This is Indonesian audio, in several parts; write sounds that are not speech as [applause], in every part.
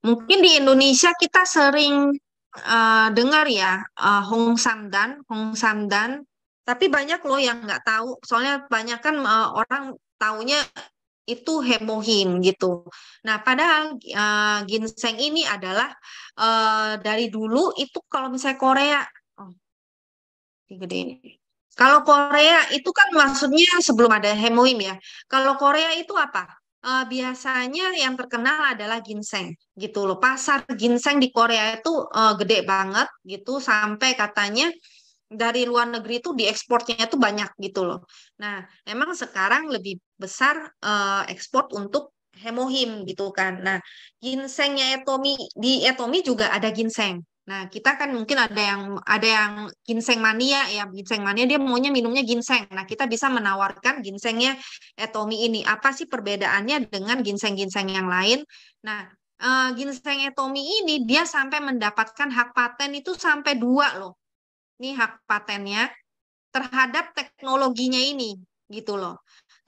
Mungkin di Indonesia kita sering uh, dengar ya uh, Hong Samdan, Hong Samdan. Tapi banyak loh yang nggak tahu. Soalnya banyak kan uh, orang taunya itu hemohim gitu. Nah, padahal uh, ginseng ini adalah uh, dari dulu itu kalau misalnya Korea, oh, gede ini. Kalau Korea itu kan maksudnya sebelum ada hemohim ya. Kalau Korea itu apa? uh, biasanya yang terkenal adalah ginseng gitu loh. Pasar ginseng di Korea itu uh, gede banget gitu sampai katanya dari luar negeri itu diekspornya itu banyak gitu loh. Nah, emang sekarang lebih besar uh, ekspor untuk hemohim gitu kan. Nah, ginsengnya Etomi di Etomi juga ada ginseng Nah, kita kan mungkin ada yang ada yang ginseng mania ya, ginseng mania dia maunya minumnya ginseng. Nah, kita bisa menawarkan ginsengnya etomi eh, ini. Apa sih perbedaannya dengan ginseng-ginseng yang lain? Nah, uh, eh, ginseng etomi ini dia sampai mendapatkan hak paten itu sampai dua loh. Ini hak patennya terhadap teknologinya ini gitu loh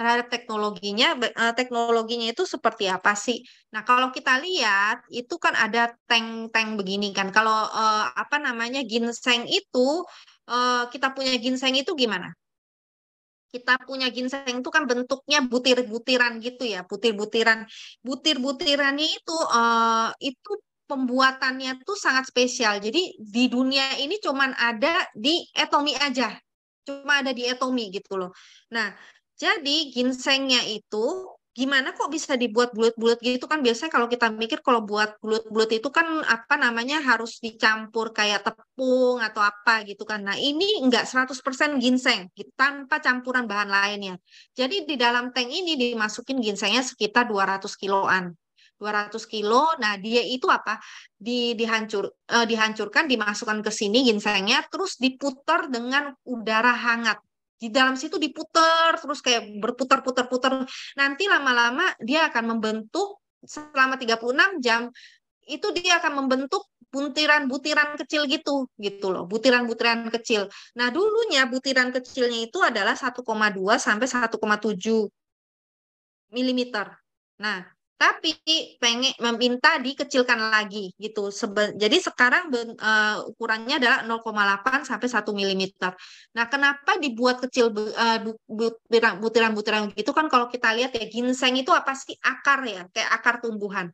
terhadap teknologinya, eh, teknologinya itu seperti apa sih? Nah, kalau kita lihat itu kan ada tank-tank begini kan. Kalau eh, apa namanya ginseng itu eh, kita punya ginseng itu gimana? Kita punya ginseng itu kan bentuknya butir-butiran gitu ya, butir-butiran. Butir-butirannya itu eh, itu pembuatannya tuh sangat spesial. Jadi di dunia ini cuman ada di Etomi aja. Cuma ada di Etomi gitu loh. Nah, jadi ginsengnya itu gimana kok bisa dibuat bulat-bulat gitu kan biasanya kalau kita mikir kalau buat bulat-bulat itu kan apa namanya harus dicampur kayak tepung atau apa gitu kan. Nah, ini enggak 100% ginseng gitu, tanpa campuran bahan lainnya. Jadi di dalam tank ini dimasukin ginsengnya sekitar 200 kiloan. 200 kilo. Nah, dia itu apa? Di dihancur eh, dihancurkan dimasukkan ke sini ginsengnya terus diputar dengan udara hangat di dalam situ diputar terus kayak berputar-putar-putar nanti lama-lama dia akan membentuk selama 36 jam itu dia akan membentuk butiran-butiran kecil gitu gitu loh butiran-butiran kecil nah dulunya butiran kecilnya itu adalah 1,2 sampai 1,7 milimeter nah tapi pengen meminta dikecilkan lagi gitu. Sebe jadi sekarang uh, ukurannya adalah 0,8 sampai 1 mm. Nah, kenapa dibuat kecil eh, butiran-butiran uh, gitu kan kalau kita lihat ya ginseng itu apa sih akar ya, kayak akar tumbuhan.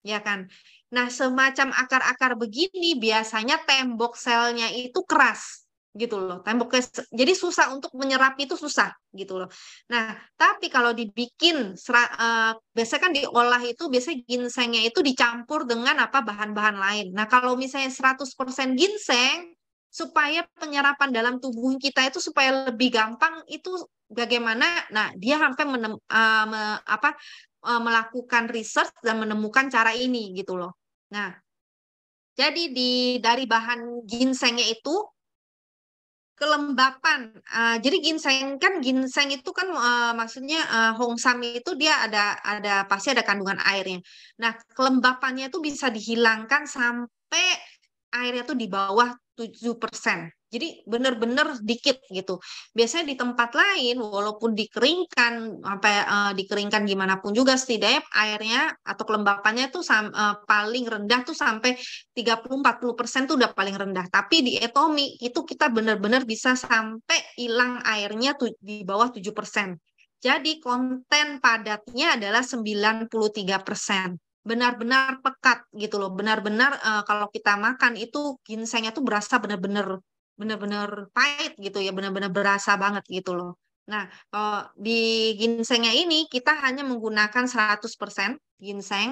Ya kan? Nah, semacam akar-akar begini biasanya tembok selnya itu keras gitu loh temboknya jadi susah untuk menyerap itu susah gitu loh nah tapi kalau dibikin sera, uh, biasanya kan diolah itu biasanya ginsengnya itu dicampur dengan apa bahan-bahan lain nah kalau misalnya 100% ginseng supaya penyerapan dalam tubuh kita itu supaya lebih gampang itu bagaimana nah dia sampai menem, uh, me, apa uh, melakukan riset dan menemukan cara ini gitu loh nah jadi di dari bahan ginsengnya itu kelembapan. Uh, jadi ginseng kan ginseng itu kan uh, maksudnya uh, eh, hongsam itu dia ada ada pasti ada kandungan airnya. Nah, kelembapannya itu bisa dihilangkan sampai airnya tuh di bawah 7%. Jadi benar-benar sedikit gitu. Biasanya di tempat lain walaupun dikeringkan sampai uh, eh, dikeringkan gimana pun juga setidaknya airnya atau kelembapannya tuh sam, uh, paling rendah tuh sampai 30 40% tuh udah paling rendah. Tapi di etomi itu kita benar-benar bisa sampai hilang airnya tuh di bawah 7%. Jadi konten padatnya adalah 93% benar-benar pekat gitu loh benar-benar uh, kalau kita makan itu ginsengnya tuh berasa benar-benar benar-benar pahit gitu ya benar-benar berasa banget gitu loh nah uh, di ginsengnya ini kita hanya menggunakan 100% ginseng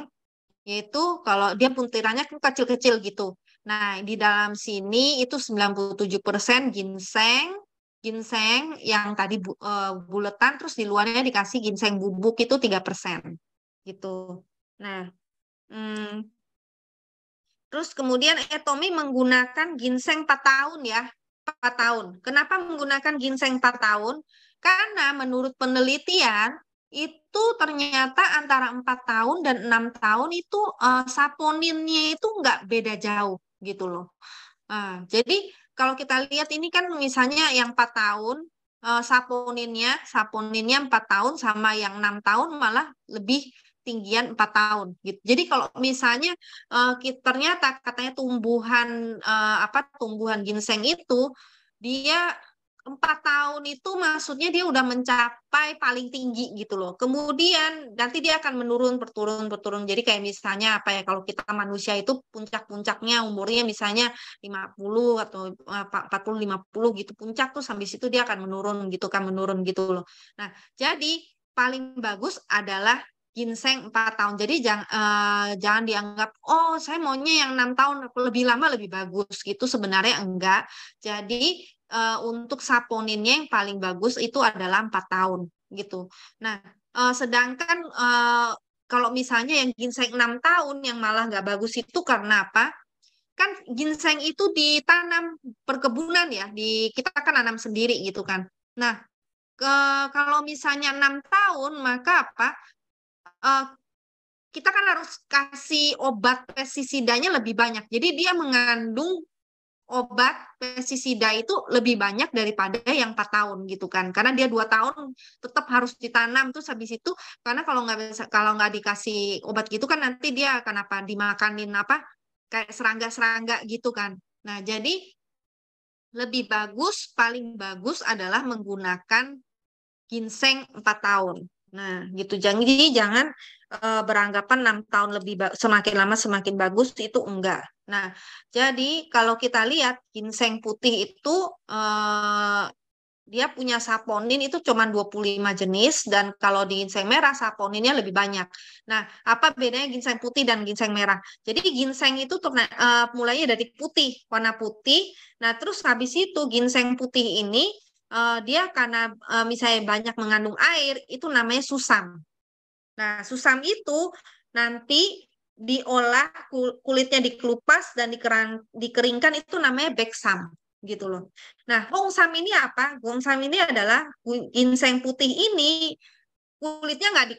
yaitu kalau dia puntirannya kan kecil-kecil gitu nah di dalam sini itu 97% ginseng ginseng yang tadi bu, uh, buletan terus di luarnya dikasih ginseng bubuk itu 3% gitu. Nah, Hmm. Terus kemudian Etomi eh, menggunakan ginseng 4 tahun ya, 4 tahun. Kenapa menggunakan ginseng 4 tahun? Karena menurut penelitian itu ternyata antara empat tahun dan enam tahun itu uh, saponinnya itu nggak beda jauh gitu loh. Uh, jadi kalau kita lihat ini kan misalnya yang empat tahun uh, saponinnya saponinnya empat tahun sama yang enam tahun malah lebih tinggian 4 tahun gitu. Jadi kalau misalnya uh, eh, kita, ternyata katanya tumbuhan uh, apa tumbuhan ginseng itu dia empat tahun itu maksudnya dia udah mencapai paling tinggi gitu loh. Kemudian nanti dia akan menurun berturun berturun. Jadi kayak misalnya apa ya kalau kita manusia itu puncak-puncaknya umurnya misalnya 50 atau 40 eh, 50 gitu. Puncak tuh sampai situ dia akan menurun gitu kan menurun gitu loh. Nah, jadi paling bagus adalah ginseng 4 tahun. Jadi jangan uh, eh, jangan dianggap oh saya maunya yang enam tahun lebih lama lebih bagus gitu sebenarnya enggak. Jadi uh, untuk saponinnya yang paling bagus itu adalah empat tahun gitu. Nah uh, sedangkan uh, kalau misalnya yang ginseng enam tahun yang malah nggak bagus itu karena apa? Kan ginseng itu ditanam perkebunan ya, di kita kan tanam sendiri gitu kan. Nah, ke, kalau misalnya enam tahun maka apa Eh, kita kan harus kasih obat pestisidanya lebih banyak. Jadi dia mengandung obat pestisida itu lebih banyak daripada yang 4 tahun gitu kan karena dia dua tahun tetap harus ditanam terus habis itu karena kalau nggak kalau nggak dikasih obat gitu kan nanti dia akan apa dimakanin apa kayak serangga-serangga gitu kan nah jadi lebih bagus paling bagus adalah menggunakan ginseng 4 tahun Nah, gitu. Jadi jangan uh, beranggapan enam tahun lebih semakin lama semakin bagus itu enggak. Nah, jadi kalau kita lihat ginseng putih itu uh, dia punya saponin itu cuma 25 jenis dan kalau di ginseng merah saponinnya lebih banyak. Nah, apa bedanya ginseng putih dan ginseng merah? Jadi ginseng itu uh, mulainya dari putih, warna putih. Nah, terus habis itu ginseng putih ini uh, dia karena uh, misalnya banyak mengandung air itu namanya susam. Nah, susam itu nanti diolah kulitnya dikelupas dan dikeran, dikeringkan itu namanya beksam gitu loh. Nah, gongsam ini apa? Gongsam ini adalah ginseng putih ini kulitnya nggak di,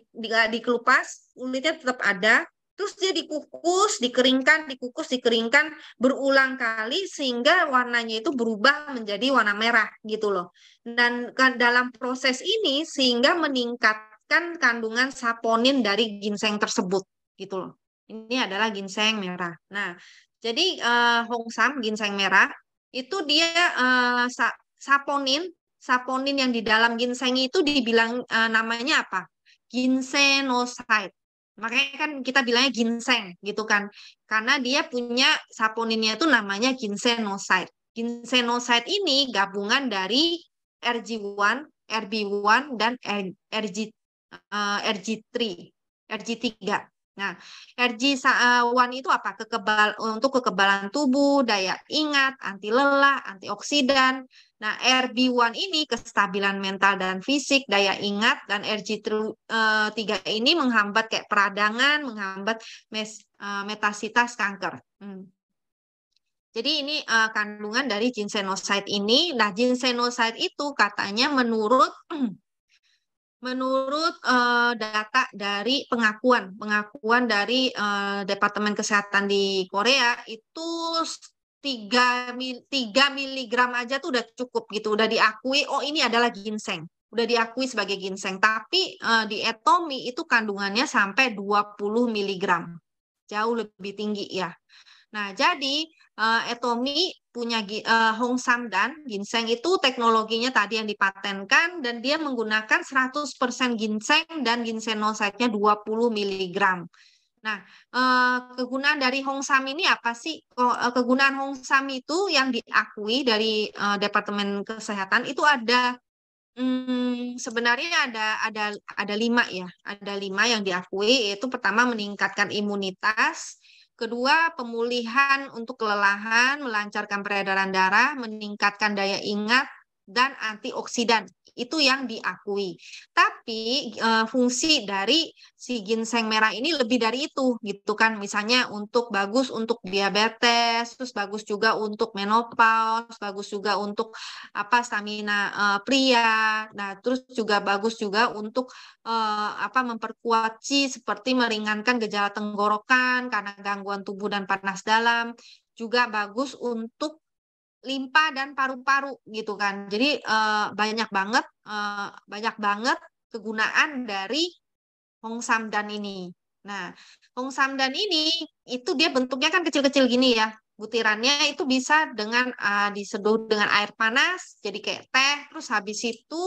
dikelupas, kulitnya tetap ada, Terus dia dikukus, dikeringkan, dikukus, dikeringkan berulang kali sehingga warnanya itu berubah menjadi warna merah gitu loh. Dan kan dalam proses ini sehingga meningkatkan kandungan saponin dari ginseng tersebut gitu loh. Ini adalah ginseng merah. Nah, jadi eh, hongsam ginseng merah itu dia eh, sa saponin, saponin yang di dalam ginseng itu dibilang eh, namanya apa? Ginsenoside Makanya kan kita bilangnya ginseng gitu kan. Karena dia punya saponinnya itu namanya ginsenoside. Ginsenoside ini gabungan dari RG1, RB1 dan RG uh, RG3, RG3. Nah, RG1 eh, itu apa? Kekebal untuk kekebalan tubuh, daya ingat, anti lelah, antioksidan, Nah, RB1 ini kestabilan mental dan fisik, daya ingat dan RG3 eh, ini menghambat kayak peradangan, menghambat mes, eh, metasitas kanker. Hmm. Jadi ini uh, kandungan dari ginsenoside ini. Nah, ginsenoside itu katanya menurut [clears throat] menurut uh, data dari pengakuan pengakuan dari uh, Departemen Kesehatan di Korea itu 3, 3 miligram aja tuh udah cukup gitu, udah diakui, oh ini adalah ginseng, udah diakui sebagai ginseng. Tapi uh, di etomi itu kandungannya sampai 20 miligram, jauh lebih tinggi ya. Nah, jadi uh, eh, etomi punya uh, Hong Samdan, ginseng itu teknologinya tadi yang dipatenkan dan dia menggunakan 100% ginseng dan dua 20 miligram. Nah, eh, kegunaan dari Hongsam ini apa sih? Oh, eh, kegunaan Hongsam itu yang diakui dari eh, Departemen Kesehatan itu ada hmm, sebenarnya ada ada ada lima ya, ada lima yang diakui. Yaitu pertama meningkatkan imunitas, kedua pemulihan untuk kelelahan, melancarkan peredaran darah, meningkatkan daya ingat dan antioksidan itu yang diakui. Tapi e, fungsi dari si ginseng merah ini lebih dari itu gitu kan. Misalnya untuk bagus untuk diabetes, terus bagus juga untuk menopause, bagus juga untuk apa stamina e, pria. Nah, terus juga bagus juga untuk e, apa memperkuat si seperti meringankan gejala tenggorokan karena gangguan tubuh dan panas dalam juga bagus untuk limpa dan paru-paru gitu kan. Jadi uh, banyak banget uh, banyak banget kegunaan dari Hong Samdan ini. Nah, Hong Samdan ini itu dia bentuknya kan kecil-kecil gini ya. Butirannya itu bisa dengan uh, diseduh dengan air panas jadi kayak teh terus habis itu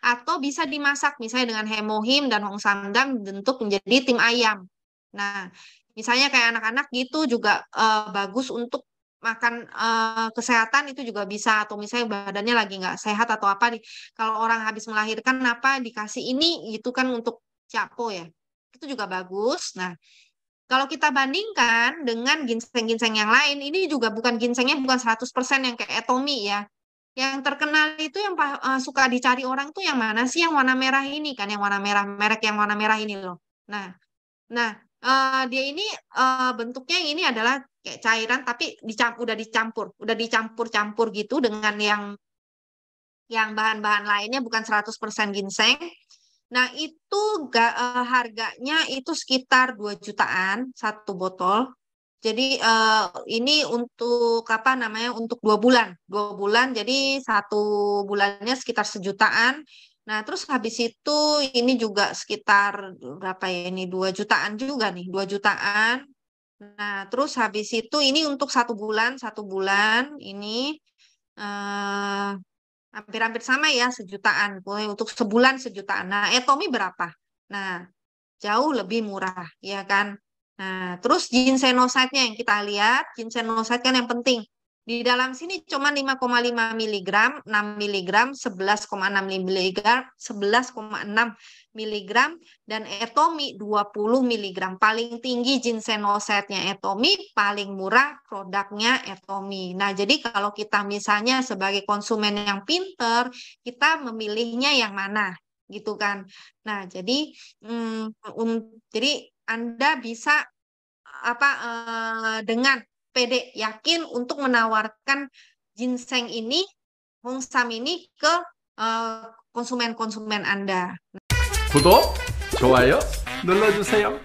atau bisa dimasak misalnya dengan hemohim dan Hong Samdan bentuk menjadi tim ayam. Nah, misalnya kayak anak-anak gitu juga uh, bagus untuk makan uh, kesehatan itu juga bisa atau misalnya badannya lagi nggak sehat atau apa nih kalau orang habis melahirkan apa dikasih ini gitu kan untuk capo ya itu juga bagus nah kalau kita bandingkan dengan ginseng-ginseng yang lain, ini juga bukan ginsengnya bukan 100% yang kayak etomi ya. Yang terkenal itu yang uh, suka dicari orang tuh yang mana sih yang warna merah ini kan, yang warna merah merek yang warna merah ini loh. Nah, nah Eh, dia ini uh, bentuknya ini adalah kayak cairan tapi dicampur udah dicampur, udah dicampur-campur gitu dengan yang yang bahan-bahan lainnya bukan 100% ginseng. Nah, itu gak, uh, eh, harganya itu sekitar 2 jutaan satu botol. Jadi uh, ini untuk apa namanya untuk dua bulan, dua bulan. Jadi satu bulannya sekitar sejutaan. Nah, terus habis itu ini juga sekitar berapa ya ini dua jutaan juga nih, dua jutaan. Nah, terus habis itu ini untuk satu bulan, satu bulan ini eh, hampir-hampir eh, sama ya sejutaan. Untuk sebulan sejutaan. Nah, etomi berapa? Nah, jauh lebih murah, ya kan? Nah, terus ginsenocyte-nya yang kita lihat, ginsenocyte kan yang penting. Di dalam sini cuma 5,5 miligram, 6 miligram, 11,6 miligram, 11,6 miligram, dan etomi 20 miligram. Paling tinggi ginsenosetnya etomi, paling murah produknya etomi. Nah, jadi kalau kita misalnya sebagai konsumen yang pinter, kita memilihnya yang mana? gitu kan. Nah, jadi hmm, um, jadi Anda bisa apa uh, dengan pede yakin untuk menawarkan ginseng ini, hongsam ini ke eh, konsumen-konsumen uh, Anda. 구독, 좋아요 눌러주세요.